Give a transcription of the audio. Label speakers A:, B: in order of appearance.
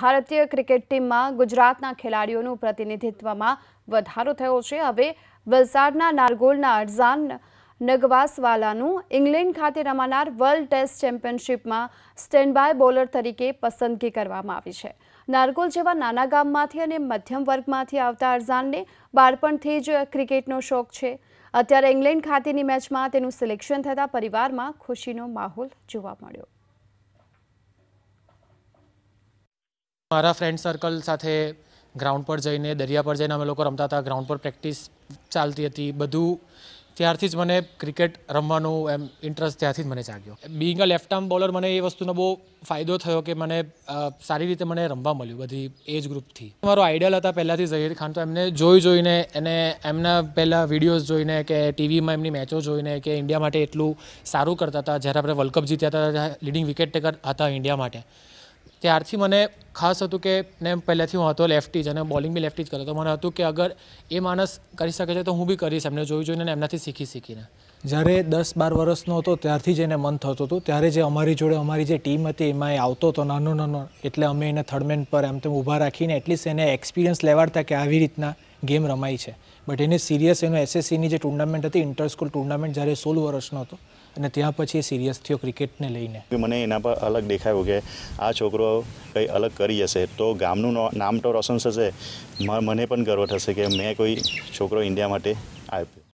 A: ભારતીય ક્રિકેટ ટીમમાં ગુજરાતના ખેલાડીઓનું પ્રતિનિધિત્વમાં વધારો થયો છે હવે વલસાડના નારગોલના અરજાન નગવાસવાલાનું ઇંગ્લેન્ડ ખાતે રમાનાર વર્લ્ડ ટેસ્ટ ચેમ્પિયનશિપમાં સ્ટેન્ડબાય બોલર તરીકે પસંદગી કરવામાં આવી છે નારગોલ જેવા નાના ગામમાંથી અને મધ્યમ વર્ગમાંથી આવતા અરજાનને બાળપણથી જ ક્રિકેટનો શોખ છે અત્યારે ઇંગ્લેન્ડ ખાતેની મેચમાં તેનું સિલેક્શન થતાં પરિવારમાં ખુશીનો માહોલ જોવા મળ્યો
B: મારા ફ્રેન્ડ સર્કલ સાથે ગ્રાઉન્ડ પર જઈને દરિયા પર જઈને અમે લોકો રમતા હતા ગ્રાઉન્ડ પર પ્રેક્ટિસ ચાલતી હતી બધું ત્યારથી જ મને ક્રિકેટ રમવાનું એમ ઇન્ટરેસ્ટ ત્યારથી જ મને જાગ્યો being a left arm bowler મને એ વસ્તુનો બહુ ફાયદો થયો કે મને સારી રીતે મને રમવા મળ્યું બધી એજ ગ્રુપથી મારો આઈડિયલ હતા પહેલાંથી ઝહીર ખાન તો એમને જોઈ જોઈને એને એમના પહેલાં વિડીયોઝ જોઈને કે ટીવીમાં એમની મેચો જોઈને કે ઇન્ડિયા માટે એટલું સારું કરતા હતા જ્યારે આપણે વર્લ્ડ કપ જીત્યા હતા લીડિંગ વિકેટ ટેકર હતા ઇન્ડિયા માટે ત્યારથી મને ખાસ હતું કે ને પહેલેથી હું હતો લેફ્ટી જ અને બોલિંગ બી લેફ્ટી જ કરતો તો મને હતું કે અગર એ માણસ કરી શકે છે તો હું બી કરીશ એમને જોઈ જોઈને એમનાથી શીખી શીખીને
C: જ્યારે દસ બાર વર્ષનો હતો ત્યારથી જ એને મન થતું હતું ત્યારે જે અમારી જોડે અમારી જે ટીમ હતી એમાં એ આવતો હતો નાનો નાનો એટલે અમે એને થર્ડમેન પર એમ તેમ ઊભા રાખીને એટલીસ્ટ એને એક્સપિરિયન્સ લેવાડતા કે આવી રીતના ગેમ રમાઈ છે બટ એને સિરિયસ એનો એસએસસીની જે ટુર્નામેન્ટ હતી ઇન્ટર સ્કૂલ ટુર્નામેન્ટ જ્યારે સોળ વર્ષનો હતો અને ત્યાં પછી એ સિરિયસ થયો ક્રિકેટને લઈને
A: મને એના પર અલગ દેખાયું કે આ છોકરો કંઈ અલગ કરી જશે તો ગામનું નામ તો રોશન થશે મને પણ ગર્વ થશે કે મેં કોઈ છોકરો ઇન્ડિયા માટે આપ્યો